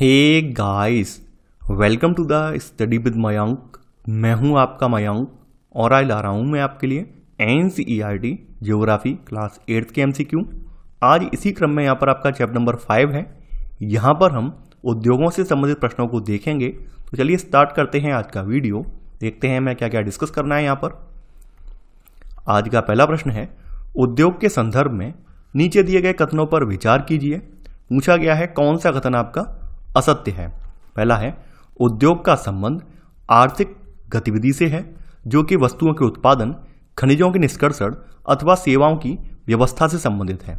hey guys welcome to the study with Mayank मैं हूं आपका मयंक और आज ला रहा हूं मैं आपके लिए N C E R T geography class eighth के एम सी क्यू आज इसी क्रम में यहाँ पर आपका चैप्टर नंबर फाइव है यहां पर हम उद्योगों से संबंधित प्रश्नों को देखेंगे तो चलिए स्टार्ट करते हैं आज का वीडियो देखते हैं मैं क्या क्या डिस्कस करना है यहाँ पर आज का पहला प्रश्न है उद्योग के संदर्भ में नीचे दिए गए कथनों पर विचार कीजिए पूछा गया है कौन सा कथन आपका असत्य है पहला है उद्योग का संबंध आर्थिक गतिविधि से है जो कि वस्तुओं के उत्पादन खनिजों के निष्कर्षण अथवा सेवाओं की व्यवस्था से संबंधित है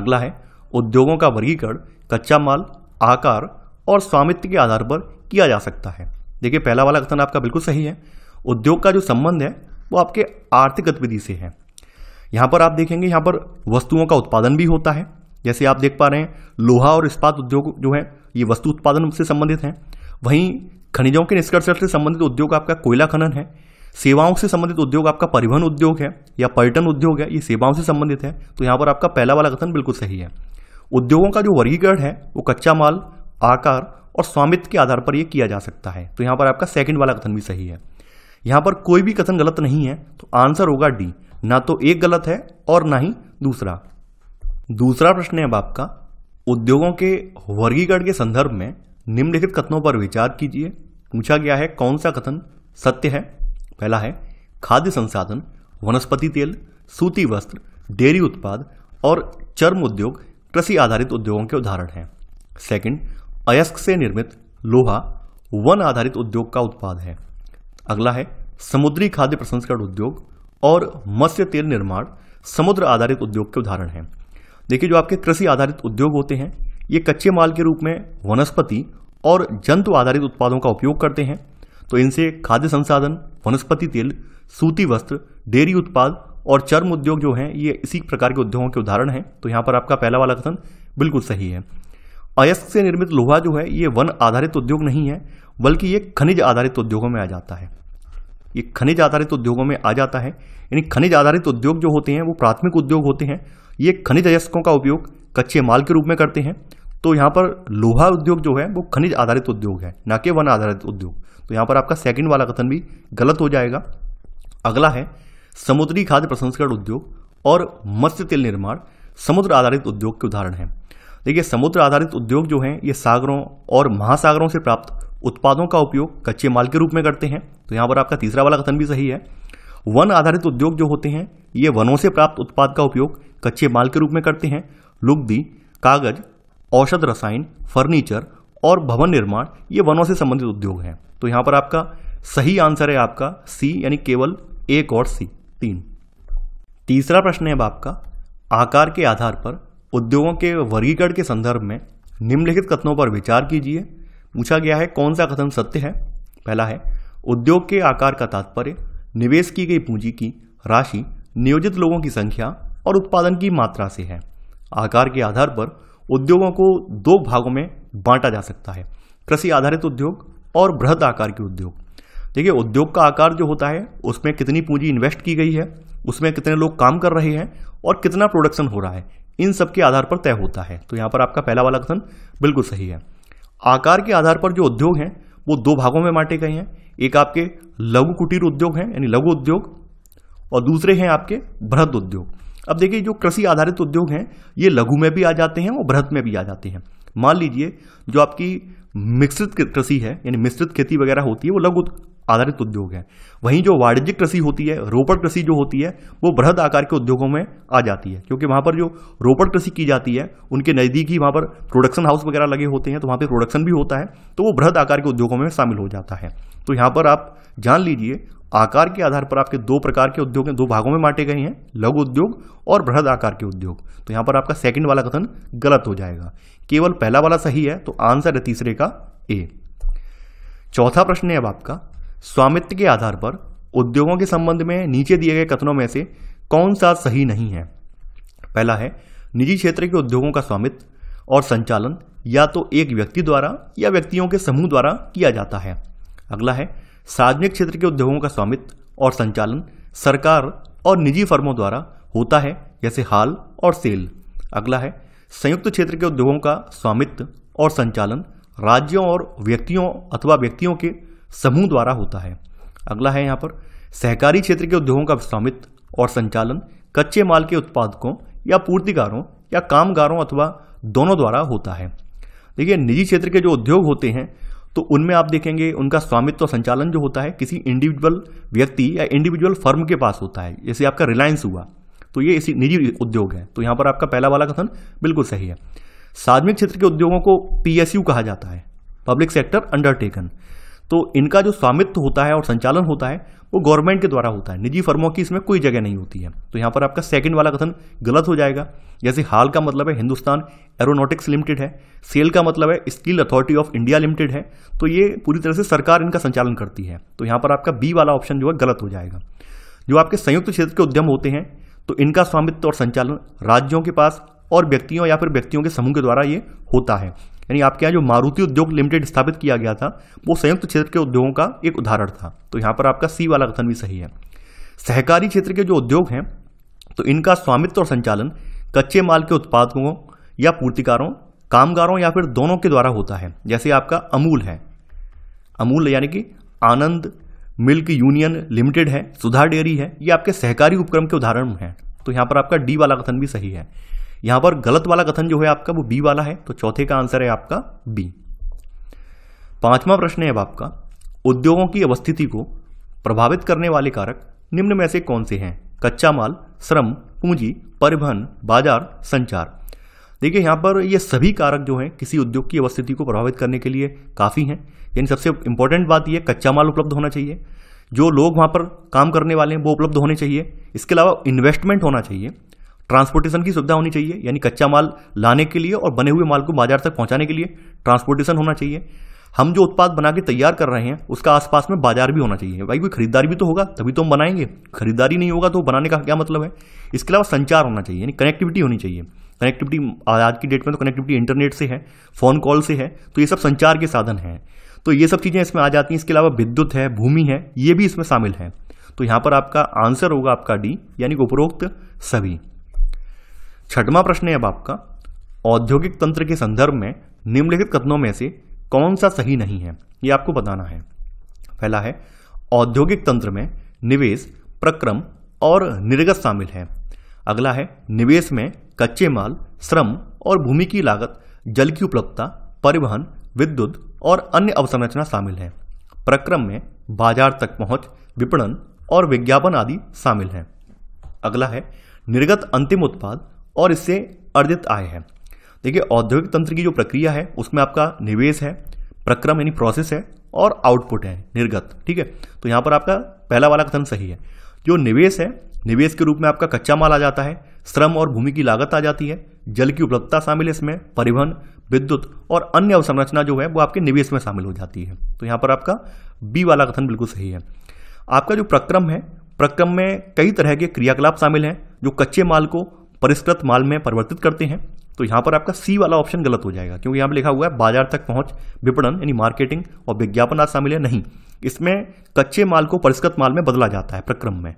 अगला है उद्योगों का वर्गीकरण कच्चा माल आकार और स्वामित्व के आधार पर किया जा सकता है देखिए पहला वाला कथन आपका बिल्कुल सही है उद्योग का जो संबंध है वो आपके आर्थिक गतिविधि से है यहाँ पर आप देखेंगे यहाँ पर वस्तुओं का उत्पादन भी होता है जैसे आप देख पा रहे हैं लोहा और इस्पात उद्योग जो है ये वस्तु उत्पादन से संबंधित हैं वहीं खनिजों के निष्कर्षण से संबंधित उद्योग आपका कोयला खनन है सेवाओं से संबंधित उद्योग आपका परिवहन उद्योग है या पर्यटन उद्योग है ये सेवाओं से संबंधित है तो यहाँ पर आपका पहला वाला कथन बिल्कुल सही है उद्योगों का जो वर्गीकरण है वो कच्चा माल आकार और स्वामित्व के आधार पर ये किया जा सकता है तो यहाँ पर आपका सेकंड वाला कथन भी सही है यहाँ पर कोई भी कथन गलत नहीं है तो आंसर होगा डी ना तो एक गलत है और ना ही दूसरा दूसरा प्रश्न है अब आपका उद्योगों के वर्गीकरण के संदर्भ में निम्नलिखित कथनों पर विचार कीजिए पूछा गया है कौन सा कथन सत्य है पहला है खाद्य संसाधन वनस्पति तेल सूती वस्त्र डेयरी उत्पाद और चर्म उद्योग कृषि आधारित उद्योगों के उदाहरण हैं सेकंड अयस्क से निर्मित लोहा वन आधारित उद्योग का उत्पाद है अगला है समुद्री खाद्य प्रसंस्करण उद्योग और मत्स्य तेल निर्माण समुद्र आधारित उद्योग के उदाहरण हैं देखिए जो आपके कृषि आधारित उद्योग होते हैं ये कच्चे माल के रूप में वनस्पति और जंतु आधारित उत्पादों का उपयोग करते हैं तो इनसे खाद्य संसाधन वनस्पति तेल सूती वस्त्र डेयरी उत्पाद और चर्म उद्योग जो हैं ये इसी प्रकार के उद्योगों के उदाहरण हैं तो यहाँ पर आपका पहला वाला कथन बिल्कुल सही है अयस्क से निर्मित लोहा जो है ये वन आधारित उद्योग नहीं है बल्कि ये खनिज आधारित उद्योगों में आ जाता है ये खनिज आधारित उद्योगों में आ जाता है यानी खनिज आधारित उद्योग जो होते हैं वो प्राथमिक उद्योग होते हैं ये खनिज अयस्कों का उपयोग कच्चे माल के रूप में करते हैं तो यहाँ पर लोहा उद्योग जो है वो खनिज आधारित उद्योग है ना कि वन आधारित उद्योग तो यहाँ पर आपका सेकंड वाला कथन भी गलत हो जाएगा अगला है समुद्री खाद्य प्रसंस्करण उद्योग और मत्स्य तेल निर्माण समुद्र आधारित उद्योग के उदाहरण हैं देखिए समुद्र आधारित उद्योग जो हैं ये सागरों और महासागरों से प्राप्त उत्पादों का उपयोग कच्चे माल के रूप में करते हैं तो यहाँ पर आपका तीसरा वाला कथन भी सही है वन आधारित उद्योग जो होते हैं ये वनों से प्राप्त उत्पाद का उपयोग कच्चे माल के रूप में करते हैं लुगदी कागज औषध रसायन फर्नीचर और भवन निर्माण ये वनों से संबंधित उद्योग हैं तो यहाँ पर आपका सही आंसर है आपका सी यानी केवल एक और सी तीन तीसरा प्रश्न है अब आपका आकार के आधार पर उद्योगों के वर्गीकरण के संदर्भ में निम्नलिखित कथनों पर विचार कीजिए पूछा गया है कौन सा कथन सत्य है पहला है उद्योग के आकार का तात्पर्य निवेश की गई पूंजी की राशि नियोजित लोगों की संख्या और उत्पादन की मात्रा से है आकार के आधार पर उद्योगों को दो भागों में बांटा जा सकता है कृषि आधारित उद्योग और बृहद आकार के उद्योग देखिए उद्योग का आकार जो होता है उसमें कितनी पूंजी इन्वेस्ट की गई है उसमें कितने लोग काम कर रहे हैं और कितना प्रोडक्शन हो रहा है इन सब के आधार पर तय होता है तो यहाँ पर आपका पहला वाला कथन बिल्कुल सही है आकार के आधार पर जो उद्योग हैं वो दो भागों में बांटे गए हैं एक आपके लघु कुटीर उद्योग हैं यानी लघु उद्योग और दूसरे हैं आपके बृहद उद्योग अब देखिए जो कृषि आधारित उद्योग हैं ये लघु में भी आ जाते हैं और बृहद में भी आ जाते हैं मान लीजिए जो आपकी मिश्रित कृषि है यानी मिश्रित खेती वगैरह होती है वो लघु आधारित उद्योग हैं वहीं जो वाणिज्यिक कृषि होती है रोपड़ कृषि जो होती है वो बृहद आकार के उद्योगों में आ जाती है क्योंकि वहाँ पर जो रोपड़ कृषि की जाती है उनके नज़दीक ही वहाँ पर प्रोडक्शन हाउस वगैरह लगे होते हैं तो वहाँ पर प्रोडक्शन भी होता है तो वो बृहद आकार के उद्योगों में शामिल हो जाता है तो यहाँ पर आप जान लीजिए आकार के आधार पर आपके दो प्रकार के उद्योग दो भागों में बांटे गए हैं लघु उद्योग और बृहद आकार के उद्योग तो यहाँ पर आपका सेकंड वाला कथन गलत हो जाएगा केवल पहला वाला सही है तो आंसर है तीसरे का ए चौथा प्रश्न है अब आपका स्वामित्व के आधार पर उद्योगों के संबंध में नीचे दिए गए कथनों में से कौन सा सही नहीं है पहला है निजी क्षेत्र के उद्योगों का स्वामित्व और संचालन या तो एक व्यक्ति द्वारा या व्यक्तियों के समूह द्वारा किया जाता है अगला है सार्वजनिक क्षेत्र के उद्योगों का स्वामित्व और संचालन सरकार और निजी फर्मों द्वारा होता है जैसे हाल और सेल अगला है संयुक्त क्षेत्र के उद्योगों का स्वामित्व और संचालन राज्यों और व्यक्तियों अथवा व्यक्तियों के समूह द्वारा होता है अगला है यहाँ पर सहकारी क्षेत्र के उद्योगों का स्वामित्व और संचालन कच्चे माल के उत्पादकों या पूर्तिकारों या कामगारों अथवा दोनों द्वारा होता है देखिए निजी क्षेत्र के जो उद्योग होते हैं तो उनमें आप देखेंगे उनका स्वामित्व संचालन जो होता है किसी इंडिविजुअल व्यक्ति या इंडिविजुअल फर्म के पास होता है जैसे आपका रिलायंस हुआ तो ये इसी निजी उद्योग है तो यहाँ पर आपका पहला वाला कथन बिल्कुल सही है सार्वजनिक क्षेत्र के उद्योगों को पीएसयू कहा जाता है पब्लिक सेक्टर अंडरटेकन तो इनका जो स्वामित्व होता है और संचालन होता है वो गवर्नमेंट के द्वारा होता है निजी फर्मों की इसमें कोई जगह नहीं होती है तो यहाँ पर आपका सेकंड वाला कथन गलत हो जाएगा जैसे हाल का मतलब है हिंदुस्तान एरोनॉटिक्स लिमिटेड है सेल का मतलब है steel authority of India limited है तो ये पूरी तरह से सरकार इनका संचालन करती है तो यहाँ पर आपका बी वाला ऑप्शन जो है गलत हो जाएगा जो आपके संयुक्त क्षेत्र के उद्यम होते हैं तो इनका स्वामित्व और संचालन राज्यों के पास और व्यक्तियों या फिर व्यक्तियों के समूह के द्वारा ये होता है यानी आपके यहाँ जो मारुति उद्योग लिमिटेड स्थापित किया गया था वो संयुक्त क्षेत्र के उद्योगों का एक उदाहरण था तो यहाँ पर आपका सी वाला कथन भी सही है सहकारी क्षेत्र के जो उद्योग हैं तो इनका स्वामित्व और संचालन कच्चे माल के उत्पादकों या पूर्तिकारों कामगारों या फिर दोनों के द्वारा होता है जैसे आपका अमूल है अमूल यानी कि आनंद मिल्क यूनियन लिमिटेड है सुधा डेयरी है ये आपके सहकारी उपक्रम के उदाहरण हैं तो यहाँ पर आपका डी वाला कथन भी सही है यहां पर गलत वाला कथन जो है आपका वो बी वाला है तो चौथे का आंसर है आपका बी पांचवा प्रश्न है अब आपका उद्योगों की अवस्थिति को प्रभावित करने वाले कारक निम्न में से कौन से हैं कच्चा माल श्रम पूंजी परिवहन बाजार संचार देखिए यहां पर ये सभी कारक जो हैं किसी उद्योग की अवस्थिति को प्रभावित करने के लिए काफ़ी हैं यानी सबसे इंपॉर्टेंट बात यह कच्चा माल उपलब्ध होना चाहिए जो लोग वहां पर काम करने वाले हैं वो उपलब्ध होने चाहिए इसके अलावा इन्वेस्टमेंट होना चाहिए ट्रांसपोर्टेशन की सुविधा होनी चाहिए यानी कच्चा माल लाने के लिए और बने हुए माल को बाजार तक पहुंचाने के लिए ट्रांसपोर्टेशन होना चाहिए हम जो उत्पाद बना के तैयार कर रहे हैं उसका आसपास में बाजार भी होना चाहिए भाई कोई खरीदारी भी तो होगा तभी तो हम बनाएंगे खरीदारी नहीं होगा तो बनाने का क्या मतलब है इसके अलावा संचार होना चाहिए यानी कनेक्टिविटी होनी चाहिए कनेक्टिविटी आज की डेट में तो कनेक्टिविटी इंटरनेट से है फ़ोन कॉल से है तो ये सब संचार के साधन हैं तो ये सब चीज़ें इसमें आ जाती हैं इसके अलावा विद्युत है भूमि है ये भी इसमें शामिल हैं तो यहाँ पर आपका आंसर होगा आपका डी यानी उपरोक्त सभी छठवां प्रश्न है अब आपका औद्योगिक तंत्र के संदर्भ में निम्नलिखित कथनों में से कौन सा सही नहीं है ये आपको बताना है पहला है औद्योगिक तंत्र में निवेश प्रक्रम और निर्गत शामिल है अगला है निवेश में कच्चे माल श्रम और भूमि की लागत जल की उपलब्धता परिवहन विद्युत और अन्य अवसंरचना शामिल है प्रक्रम में बाजार तक पहुंच, विपणन और विज्ञापन आदि शामिल है अगला है निर्गत अंतिम उत्पाद और इससे अर्जित आय है देखिए औद्योगिक तंत्र की जो प्रक्रिया है उसमें आपका निवेश है प्रक्रम यानी प्रोसेस है और आउटपुट है निर्गत ठीक है तो यहाँ पर आपका पहला वाला कथन सही है जो निवेश है निवेश के रूप में आपका कच्चा माल आ जाता है श्रम और भूमि की लागत आ जाती है जल की उपलब्धता शामिल है इसमें परिवहन विद्युत और अन्य अवसंरचना जो है वो आपके निवेश में शामिल हो जाती है तो यहाँ पर आपका बी वाला कथन बिल्कुल सही है आपका जो प्रक्रम है प्रक्रम में कई तरह के क्रियाकलाप शामिल हैं जो कच्चे माल को परिष्कृत माल में परिवर्तित करते हैं तो यहाँ पर आपका सी वाला ऑप्शन गलत हो जाएगा क्योंकि यहाँ पर लिखा हुआ है बाजार तक पहुँच विपणन यानी मार्केटिंग और विज्ञापन आज शामिल है नहीं इसमें कच्चे माल को परिष्कृत माल में बदला जाता है प्रक्रम में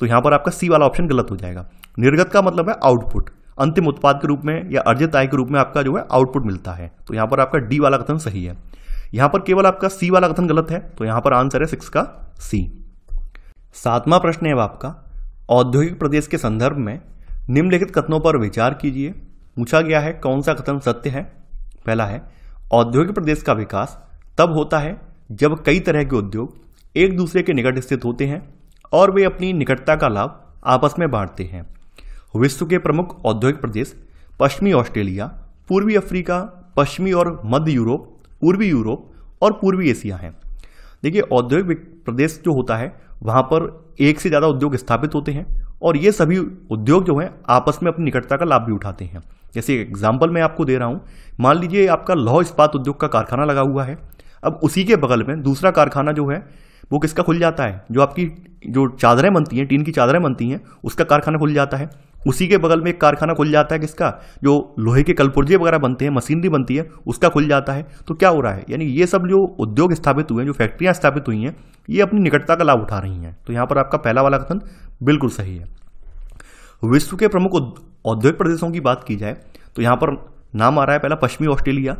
तो यहाँ पर आपका सी वाला ऑप्शन गलत हो जाएगा निर्गत का मतलब है आउटपुट अंतिम उत्पाद के रूप में या अर्जित आय के रूप में आपका जो है आउटपुट मिलता है तो यहाँ पर आपका डी वाला कथन सही है यहाँ पर केवल आपका सी वाला कथन गलत है तो यहाँ पर आंसर है सिक्स का सी सातवां प्रश्न है आपका औद्योगिक प्रदेश के संदर्भ में निम्नलिखित कथनों पर विचार कीजिए पूछा गया है कौन सा कथन सत्य है पहला है औद्योगिक प्रदेश का विकास तब होता है जब कई तरह के उद्योग एक दूसरे के निकट स्थित होते हैं और वे अपनी निकटता का लाभ आपस में बांटते हैं विश्व के प्रमुख औद्योगिक प्रदेश पश्चिमी ऑस्ट्रेलिया पूर्वी अफ्रीका पश्चिमी और मध्य यूरोप पूर्वी यूरोप और पूर्वी एशिया हैं देखिए औद्योगिक प्रदेश जो होता है वहाँ पर एक से ज़्यादा उद्योग स्थापित होते हैं और ये सभी उद्योग जो हैं आपस में अपनी निकटता का लाभ भी उठाते हैं जैसे एग्जाम्पल मैं आपको दे रहा हूँ मान लीजिए आपका लौह इस्पात उद्योग का कारखाना लगा हुआ है अब उसी के बगल में दूसरा कारखाना जो है वो किसका खुल जाता है जो आपकी जो चादरें बनती हैं टीन की चादरें बनती हैं उसका कारखाना खुल जाता है उसी के बगल में एक कारखाना खुल जाता है किसका जो लोहे के कलपुर्जे वगैरह बनते हैं मशीनरी बनती है उसका खुल जाता है तो क्या हो रहा है यानी ये सब जो उद्योग स्थापित हुए हैं जो फैक्ट्रियाँ स्थापित हुई हैं ये अपनी निकटता का लाभ उठा रही हैं तो यहाँ पर आपका पहला वाला कथन बिल्कुल सही है विश्व के प्रमुख औद्योगिक प्रदेशों की बात की जाए तो यहाँ पर नाम आ रहा है पहला पश्चिमी ऑस्ट्रेलिया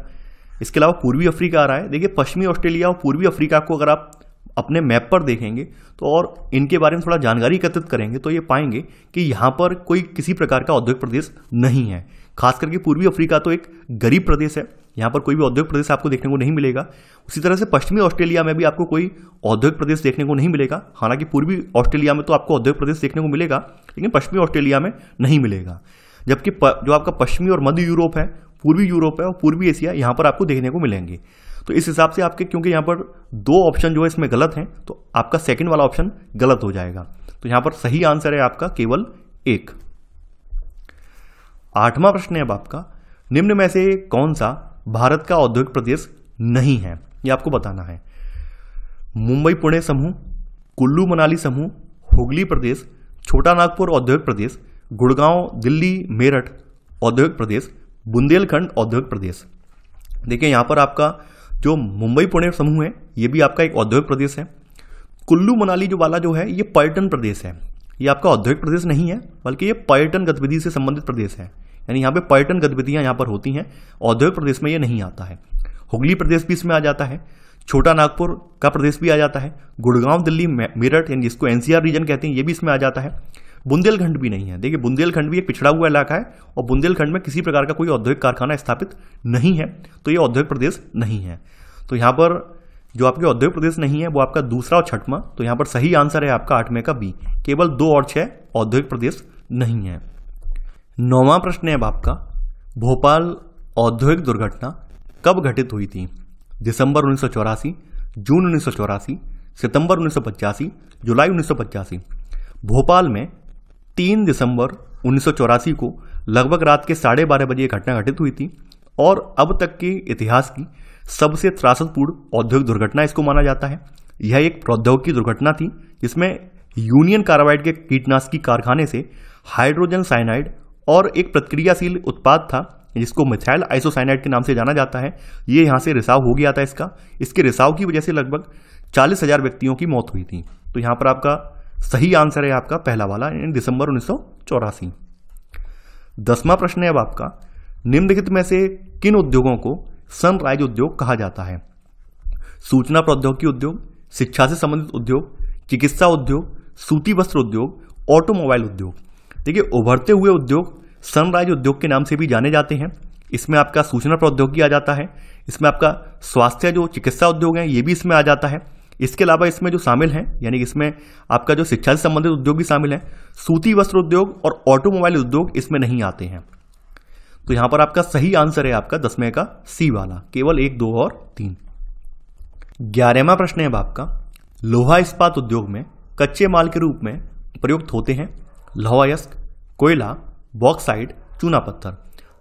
इसके अलावा पूर्वी अफ्रीका आ रहा है देखिए पश्चिमी ऑस्ट्रेलिया और पूर्वी अफ्रीका को अगर आप अपने मैप पर देखेंगे तो और इनके बारे में थोड़ा जानकारी एकत्रित करेंगे तो ये पाएंगे कि यहाँ पर कोई किसी प्रकार का औद्योगिक प्रदेश नहीं है खास करके पूर्वी अफ्रीका तो एक गरीब प्रदेश है यहाँ पर कोई भी औद्योगिक प्रदेश आपको देखने को नहीं मिलेगा उसी तरह से पश्चिमी ऑस्ट्रेलिया में भी आपको कोई औद्योगिक प्रदेश देखने को नहीं मिलेगा हालांकि पूर्वी ऑस्ट्रेलिया में तो आपको औद्योगिक प्रदेश देखने को मिलेगा लेकिन पश्चिमी ऑस्ट्रेलिया में नहीं मिलेगा जबकि जो आपका पश्चिमी और मध्य यूरोप है पूर्वी यूरोप है और पूर्वी एशिया यहाँ पर आपको देखने को मिलेंगे तो इस हिसाब से आपके क्योंकि यहाँ पर दो ऑप्शन जो है इसमें गलत हैं तो आपका सेकंड वाला ऑप्शन गलत हो जाएगा तो यहाँ पर सही आंसर है आपका केवल एक आठवां प्रश्न है अब आपका निम्न में से कौन सा भारत का औद्योगिक प्रदेश नहीं है ये आपको बताना है मुंबई पुणे समूह कुल्लू मनाली समूह हुगली प्रदेश छोटा नागपुर औद्योगिक प्रदेश गुड़गांव दिल्ली मेरठ औद्योगिक प्रदेश बुंदेलखंड औद्योगिक प्रदेश देखिए यहां पर आपका जो मुंबई पुणे समूह है ये भी आपका एक औद्योगिक प्रदेश है कुल्लू मनाली जो वाला जो है ये पर्यटन प्रदेश है ये आपका औद्योगिक प्रदेश नहीं है बल्कि ये पर्यटन गतिविधि से संबंधित प्रदेश है यानी यहाँ पे पर्यटन गतिविधियां यहाँ पर होती हैं औद्योगिक प्रदेश में ये नहीं आता है हुगली प्रदेश भी इसमें आ जाता है छोटा नागपुर का प्रदेश भी आ जाता है गुड़गांव दिल्ली मेरठ यानी जिसको एनसीआर रीजन कहते हैं ये भी इसमें आ जाता है बुंदेलखंड भी नहीं है देखिए बुंदेलखंड भी एक पिछड़ा हुआ इलाका है और बुंदेलखंड में किसी प्रकार का कोई औद्योगिक कारखाना स्थापित नहीं है तो ये औद्योगिक प्रदेश नहीं है तो यहाँ पर जो आपके औद्योगिक प्रदेश नहीं है वो आपका दूसरा और छठवां तो यहाँ पर सही आंसर है आपका आठवें का बी केवल दो और छः औद्योगिक प्रदेश नहीं है नौवा प्रश्न है अब आपका भोपाल औद्योगिक दुर्घटना कब घटित हुई थी दिसंबर उन्नीस जून उन्नीस सितंबर उन्नीस जुलाई उन्नीस भोपाल में तीन दिसंबर उन्नीस को लगभग रात के साढ़े बारह बजे यह घटना घटित हुई थी और अब तक के इतिहास की सबसे त्रासदपूर्ण औद्योगिक दुर्घटना इसको माना जाता है यह एक प्रौद्योगिकी दुर्घटना थी जिसमें यूनियन कार्बाइड के कीटनाशकी कारखाने से हाइड्रोजन साइनाइड और एक प्रतिक्रियाशील उत्पाद था जिसको मिथाइल आइसोसाइनाइड के नाम से जाना जाता है ये यहाँ से रिसाव हो गया था इसका इसके रिसाव की वजह से लगभग चालीस हज़ार व्यक्तियों की मौत हुई थी तो यहाँ पर आपका सही आंसर है आपका पहला वाला इन दिसंबर उन्नीस सौ दसवां प्रश्न है अब आपका निम्नलिखित में से किन उद्योगों को सनराइज उद्योग कहा जाता है सूचना प्रौद्योगिकी उद्योग शिक्षा से संबंधित उद्योग चिकित्सा उद्योग सूती वस्त्र उद्योग ऑटोमोबाइल उद्योग देखिए उभरते हुए उद्योग सनराइज उद्योग के नाम से भी जाने जाते हैं इसमें आपका सूचना प्रौद्योगिकी आ जाता है इसमें आपका स्वास्थ्य जो चिकित्सा उद्योग है ये भी इसमें आ जाता है इसके अलावा इसमें जो शामिल हैं यानी इसमें आपका जो शिक्षा से संबंधित उद्योग भी शामिल हैं सूती वस्त्र उद्योग और ऑटोमोबाइल उद्योग इसमें नहीं आते हैं तो यहां पर आपका सही आंसर है आपका दसवें का सी वाला केवल एक दो और तीन ग्यारहवा प्रश्न है अब आपका लोहा इस्पात उद्योग में कच्चे माल के रूप में प्रयुक्त होते हैं लोहायस्क कोयला बॉक्साइड चूना पत्थर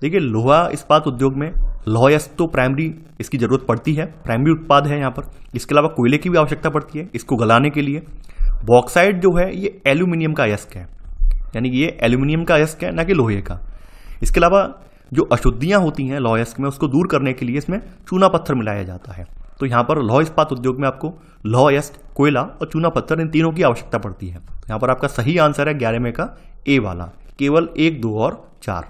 देखिए लोहा इस्पात उद्योग में लोहायस्क तो प्राइमरी इसकी ज़रूरत पड़ती है प्राइमरी उत्पाद है यहाँ पर इसके अलावा कोयले की भी आवश्यकता पड़ती है इसको गलाने के लिए बॉक्साइड जो है ये एल्यूमिनियम का यस्क है यानी कि ये एल्यूमिनियम का यस्क है ना कि लोहे का इसके अलावा जो अशुद्धियाँ होती हैं लॉयस्क में उसको दूर करने के लिए इसमें चूना पत्थर मिलाया जाता है तो यहाँ पर लौह इस्पात उद्योग में आपको लौह यस्क कोयला और चूना पत्थर इन तीनों की आवश्यकता पड़ती है तो यहाँ पर आपका सही आंसर है ग्यारहवें का ए वाला केवल एक दो और चार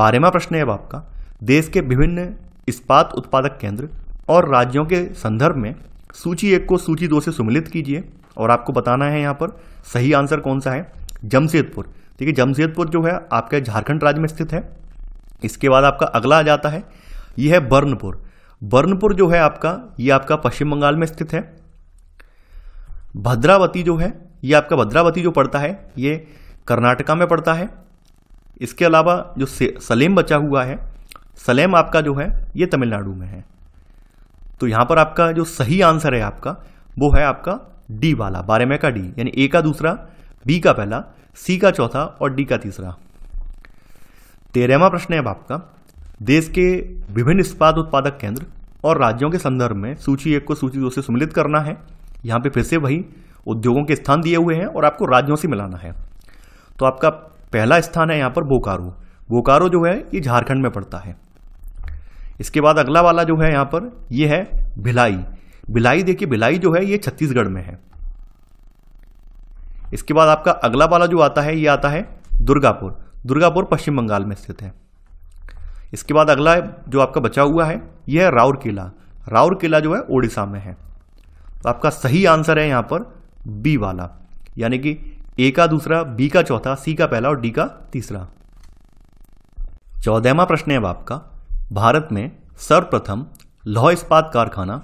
बारहवा प्रश्न है आपका देश के विभिन्न इस्पात उत्पादक केंद्र और राज्यों के संदर्भ में सूची एक को सूची दो से सुमिलित कीजिए और आपको बताना है यहाँ पर सही आंसर कौन सा है जमशेदपुर देखिए जमशेदपुर जो है आपके झारखंड राज्य में स्थित है इसके बाद आपका अगला आ जाता है यह है बर्नपुर बर्नपुर जो है आपका ये आपका पश्चिम बंगाल में स्थित है भद्रावती जो है ये आपका भद्रावती जो पड़ता है ये कर्नाटका में पड़ता है इसके अलावा जो सलेम बचा हुआ है सलेम आपका जो है ये तमिलनाडु में है तो यहां पर आपका जो सही आंसर है आपका वो है आपका डी वाला बारे में का डी यानी ए का दूसरा बी का पहला सी का चौथा और डी का तीसरा तेरहवा प्रश्न है अब आपका देश के विभिन्न इस्पात उत्पादक केंद्र और राज्यों के संदर्भ में सूची एक को सूची दो से सम्मिलित करना है यहाँ पे फिर से वही उद्योगों के स्थान दिए हुए हैं और आपको राज्यों से मिलाना है तो आपका पहला स्थान है यहाँ पर बोकारो बोकारो जो है ये झारखंड में पड़ता है इसके बाद अगला वाला जो है यहाँ पर ये है भिलाई भिलाई देखिए भिलाई जो है ये छत्तीसगढ़ में है इसके बाद आपका अगला वाला जो आता है ये आता है दुर्गापुर दुर्गापुर पश्चिम बंगाल में स्थित है इसके बाद अगला जो आपका बचा हुआ है यह है राउर किला राउर किला जो है ओडिशा में है तो आपका सही आंसर है यहां पर बी वाला यानी कि ए का दूसरा बी का चौथा सी का पहला और डी का तीसरा चौदहवा प्रश्न है अब आपका भारत में सर्वप्रथम लौह इस्पात कारखाना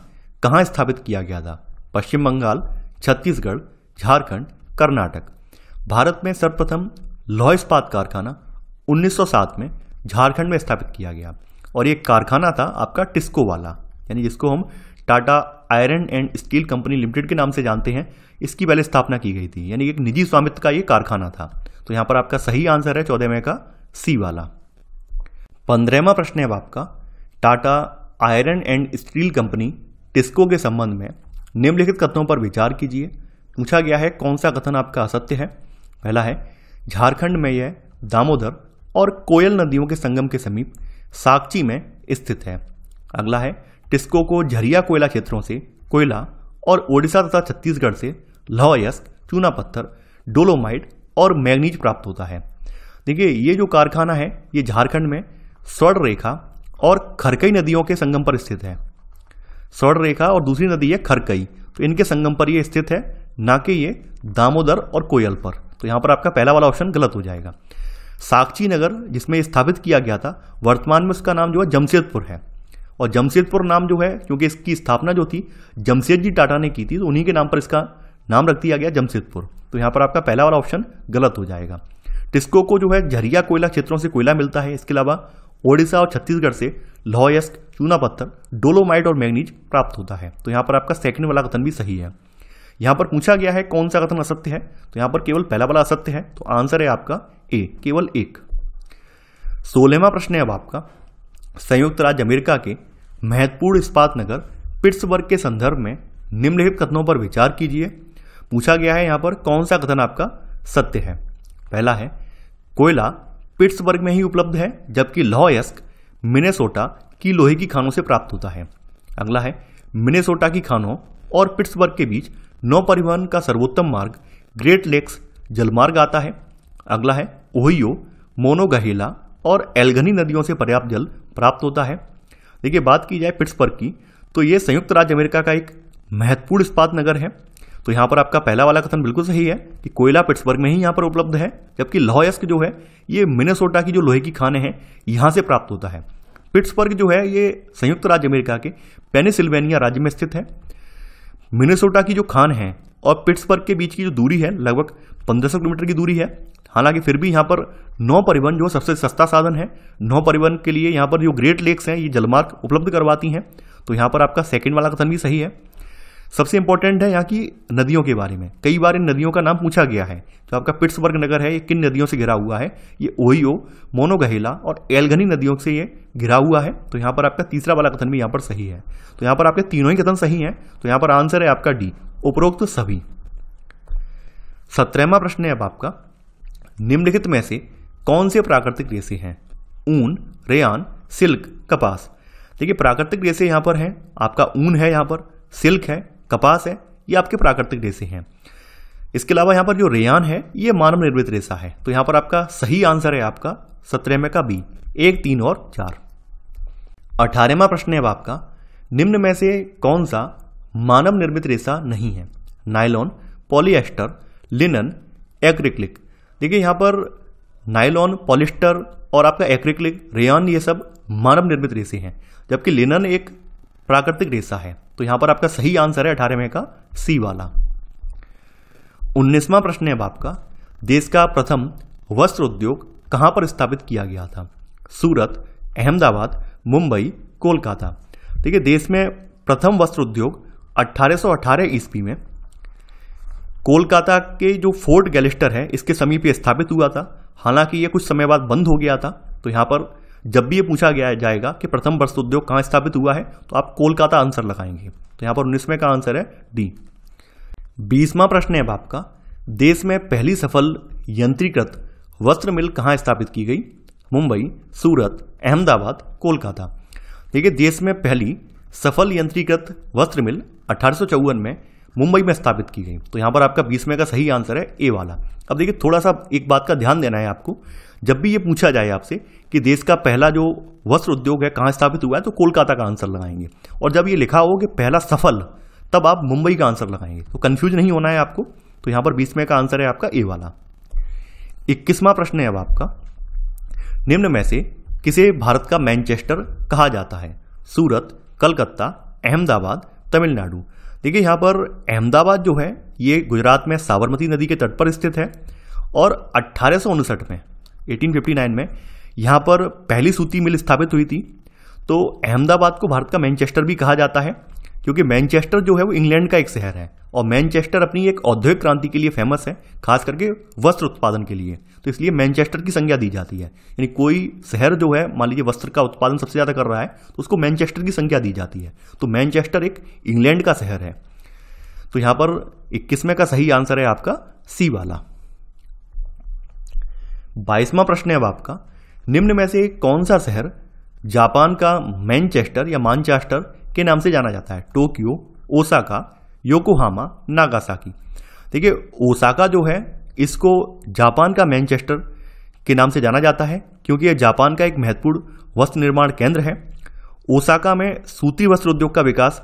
कहां स्थापित किया गया था पश्चिम बंगाल छत्तीसगढ़ झारखंड कर्नाटक भारत में सर्वप्रथम लौह इस्पात कारखाना 1907 में झारखंड में स्थापित किया गया और ये कारखाना था आपका टिस्को वाला यानी जिसको हम Tata iron and steel company limited के नाम से जानते हैं इसकी पहले स्थापना की गई थी यानी एक निजी स्वामित्व का ये कारखाना था तो यहाँ पर आपका सही आंसर है चौदहवें का सी वाला पंद्रहवा प्रश्न है अब आपका Tata iron and steel company TISCO के संबंध में निम्नलिखित कथनों पर विचार कीजिए पूछा गया है कौन सा कथन आपका असत्य है पहला है झारखंड में यह दामोदर और कोयल नदियों के संगम के समीप साक्ची में स्थित है अगला है टिस्को को झरिया कोयला क्षेत्रों से कोयला और ओडिशा तथा छत्तीसगढ़ से लौयस्क चूना पत्थर डोलोमाइट और मैग्नीज प्राप्त होता है देखिए ये जो कारखाना है ये झारखंड में स्वर्ण रेखा और खरकई नदियों के संगम पर स्थित है स्वर्ण रेखा और दूसरी नदी है खरकई तो इनके संगम पर ये स्थित है ना कि ये दामोदर और कोयल पर तो यहाँ पर आपका पहला वाला ऑप्शन गलत हो जाएगा साक्षी नगर जिसमें स्थापित किया गया था वर्तमान में उसका नाम जो है जमशेदपुर है और जमशेदपुर नाम जो है क्योंकि इसकी स्थापना जो थी जमशेद जी टाटा ने की थी तो उन्हीं के नाम पर इसका नाम रख दिया गया जमशेदपुर तो यहाँ पर आपका पहला वाला ऑप्शन गलत हो जाएगा टिस्को को जो है झरिया कोयला क्षेत्रों से कोयला मिलता है इसके अलावा ओडिशा और छत्तीसगढ़ से लोहयस्क चूना पत्थर डोलोमाइट और मैग्नीज प्राप्त होता है तो यहाँ पर आपका सेकंड वाला कथन भी सही है यहाँ पर पूछा गया है कौन सा कथन असत्य है तो यहाँ पर केवल पहला वाला असत्य है तो आंसर है आपका ए केवल एक सोलहवा प्रश्न है अब आपका संयुक्त राज्य अमेरिका के महत्वपूर्ण इस्पात नगर पिट्सबर्ग के संदर्भ में निम्नलिखित कथनों पर विचार कीजिए पूछा गया है यहां पर कौन सा कथन आपका सत्य है पहला है कोयला पिट्सबर्ग में ही उपलब्ध है जबकि लॉयस्क मिनेसोटा की लोहे की खानों से प्राप्त होता है अगला है मिनेसोटा की खानों और पिट्सबर्ग के बीच नौ परिवहन का सर्वोत्तम मार्ग ग्रेट लेक्स जलमार्ग आता है अगला है ओहियो मोनोगहेला और एल्गनी नदियों से पर्याप्त जल प्राप्त होता है देखिए बात की जाए पिट्सबर्ग की तो ये संयुक्त राज्य अमेरिका का एक महत्वपूर्ण इस्पात नगर है तो यहाँ पर आपका पहला वाला कथन बिल्कुल सही है कि कोयला पिट्सबर्ग में ही यहाँ पर उपलब्ध है जबकि लॉयस्क जो है ये मिनेसोटा की जो लोहे की खाने हैं यहाँ से प्राप्त होता है पिट्सबर्ग जो है ये संयुक्त राज्य अमेरिका के पेनिसिल्वेनिया राज्य में स्थित है मिनेसोटा की जो खान है और पिट्सबर्ग के बीच की जो दूरी है लगभग सौ किलोमीटर की दूरी है हालांकि फिर भी यहाँ पर नौ परिवहन जो सबसे सस्ता साधन है नौ परिवहन के लिए यहाँ पर जो ग्रेट लेक्स हैं ये जलमार्ग उपलब्ध करवाती हैं तो यहाँ पर आपका सेकेंड वाला कथन भी सही है सबसे इंपॉर्टेंट है यहाँ की नदियों के बारे में कई बार इन नदियों का नाम पूछा गया है जो आपका पिट्सबर्ग नगर है ये किन नदियों से घिरा हुआ है ये ओहियो मोनोगहेला और एलगनी नदियों से ये घिरा हुआ है तो यहाँ पर आपका तीसरा वाला कथन भी यहाँ पर सही है तो यहाँ पर आपके तीनों ही कथन सही हैं तो यहाँ पर आंसर है आपका डी उपरोक्त तो सभी सत्रहवा प्रश्न है अब आपका निम्नलिखित में से कौन से प्राकृतिक रेसे हैं ऊन रेयान सिल्क कपास देखिए प्राकृतिक रेसे यहां पर हैं आपका ऊन है यहां पर सिल्क है कपास है ये आपके प्राकृतिक रेसे हैं इसके अलावा यहां पर जो रेयान है ये मानव निर्मित रेसा है तो यहां पर आपका सही आंसर है आपका सत्रह में का बी एक तीन और चार अठारहवा प्रश्न है अब आपका निम्न में से कौन सा मानव निर्मित रेशा नहीं है नायलॉन पॉलिएस्टर लिनन एक्रिक्लिक देखिए यहाँ पर नायलॉन पॉलिस्टर और आपका एक्रिक्लिक रेयन ये सब मानव निर्मित रेशे हैं जबकि लिनन एक प्राकृतिक रेशा है तो यहाँ पर आपका सही आंसर है अठारहवें का सी वाला उन्नीसवां प्रश्न है अब आपका देश का प्रथम वस्त्र उद्योग कहाँ पर स्थापित किया गया था सूरत अहमदाबाद मुंबई कोलकाता देखिए देश में प्रथम वस्त्र उद्योग 1818 ईस्वी में कोलकाता के जो फोर्ट गैलिस्टर है इसके समीप स्थापित हुआ था हालांकि ये कुछ समय बाद बंद हो गया था तो यहाँ पर जब भी ये पूछा गया जाएगा कि प्रथम वस्त्र उद्योग कहाँ स्थापित हुआ है तो आप कोलकाता आंसर लगाएंगे तो यहाँ पर उन्नीसवें का आंसर है डी बीसवा प्रश्न है आपका देश में पहली सफल यंत्रीकृत वस्त्र मिल कहाँ स्थापित की गई मुंबई सूरत अहमदाबाद कोलकाता देखिए देश में पहली सफल यंत्रीकृत वस्त्र मिल अठारह में मुंबई में स्थापित की गई तो यहाँ पर आपका बीस में का सही आंसर है ए वाला अब देखिए थोड़ा सा एक बात का ध्यान देना है आपको जब भी ये पूछा जाए आपसे कि देश का पहला जो वस्त्र उद्योग है कहाँ स्थापित हुआ है तो कोलकाता का आंसर लगाएंगे और जब ये लिखा हो कि पहला सफल तब आप मुंबई का आंसर लगाएंगे तो कन्फ्यूज नहीं होना है आपको तो यहाँ पर बीस में का आंसर है आपका ए वाला इक्कीसवां प्रश्न है अब आपका निम्न में से किसे भारत का मैनचेस्टर कहा जाता है सूरत कलकत्ता अहमदाबाद तमिलनाडु देखिए यहाँ पर अहमदाबाद जो है ये गुजरात में साबरमती नदी के तट पर स्थित है और अट्ठारह में 1859 में यहाँ पर पहली सूती मिल स्थापित हुई थी तो अहमदाबाद को भारत का मैनचेस्टर भी कहा जाता है क्योंकि मैनचेस्टर जो है वो इंग्लैंड का एक शहर है और मैनचेस्टर अपनी एक औद्योगिक क्रांति के लिए फेमस है खास करके वस्त्र उत्पादन के लिए तो इसलिए मैनचेस्टर की संज्ञा दी जाती है यानी कोई शहर जो है मान लीजिए वस्त्र का उत्पादन सबसे ज़्यादा कर रहा है तो उसको मैनचेस्टर की संज्ञा दी जाती है तो मैनचेस्टर एक इंग्लैंड का शहर है तो यहां पर इक्कीसवें का सही आंसर है आपका सी वाला बाईसवां प्रश्न है अब आपका निम्न में से कौन सा शहर जापान का मैनचेस्टर या मानचेस्टर के नाम से जाना जाता है टोक्यो ओसाका योकोहामा नागासाकी देखिए ओसाका जो है इसको जापान का मैनचेस्टर के नाम से जाना जाता है क्योंकि यह जापान का एक महत्वपूर्ण वस्त्र निर्माण केंद्र है ओसाका में सूती वस्त्र उद्योग का विकास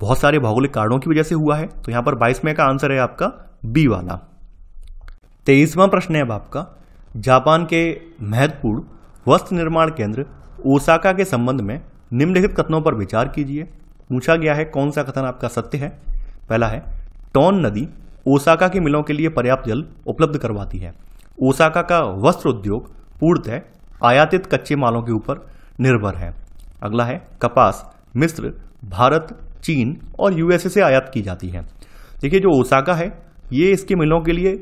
बहुत सारे भौगोलिक कारणों की वजह से हुआ है तो यहां पर बाईसवें का आंसर है आपका बी वाला तेईसवां प्रश्न है अब आपका जापान के महत्वपूर्ण वस्त्र निर्माण केंद्र ओसाका के संबंध में निम्नलिखित कथनों पर विचार कीजिए पूछा गया है कौन सा कथन आपका सत्य है पहला है टॉन नदी ओसाका की मिलों के लिए पर्याप्त जल उपलब्ध करवाती है ओसाका का वस्त्र उद्योग पूर्णतः आयातित कच्चे मालों के ऊपर निर्भर है अगला है कपास मिस्र भारत चीन और यूएसए से आयात की जाती है देखिए जो ओसाका है ये इसके मिलों के लिए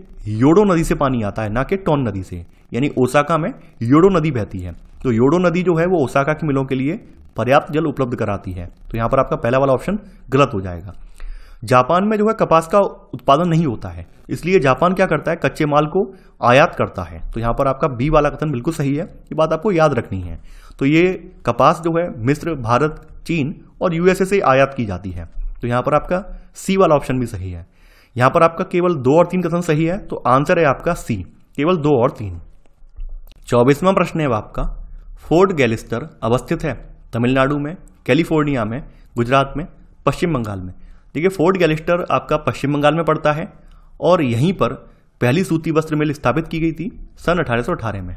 योडो नदी से पानी आता है ना कि टॉन नदी से यानी ओसाका में योडो नदी बहती है तो योडो नदी जो है वो ओसाका की मिलों के लिए पर्याप्त जल उपलब्ध कराती है तो यहां पर आपका पहला वाला ऑप्शन गलत हो जाएगा जापान में जो है कपास का उत्पादन नहीं होता है इसलिए जापान क्या करता है कच्चे माल को आयात करता है तो यहां पर आपका बी वाला कथन बिल्कुल सही है ये बात आपको याद रखनी है तो ये कपास जो है मिस्र भारत चीन और यूएसए से आयात की जाती है तो यहां पर आपका सी वाला ऑप्शन भी सही है यहां पर आपका केवल दो और तीन कथन सही है तो आंसर है आपका सी केवल दो और तीन चौबीसवां प्रश्न है आपका फोर्ट गैलिस्टर अवस्थित है तमिलनाडु में कैलिफोर्निया में गुजरात में पश्चिम बंगाल में देखिए फोर्ट गैलिस्टर आपका पश्चिम बंगाल में पड़ता है और यहीं पर पहली सूती वस्त्र मिल स्थापित की गई थी सन अठारह में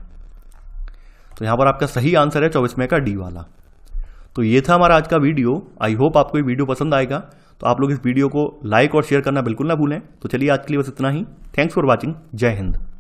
तो यहाँ पर आपका सही आंसर है चौबीस मई का डी वाला तो ये था हमारा आज का वीडियो आई होप आपको ये वीडियो पसंद आएगा तो आप लोग इस वीडियो को लाइक और शेयर करना बिल्कुल ना भूलें तो चलिए आज के लिए बस इतना ही थैंक्स फॉर वॉचिंग जय हिंद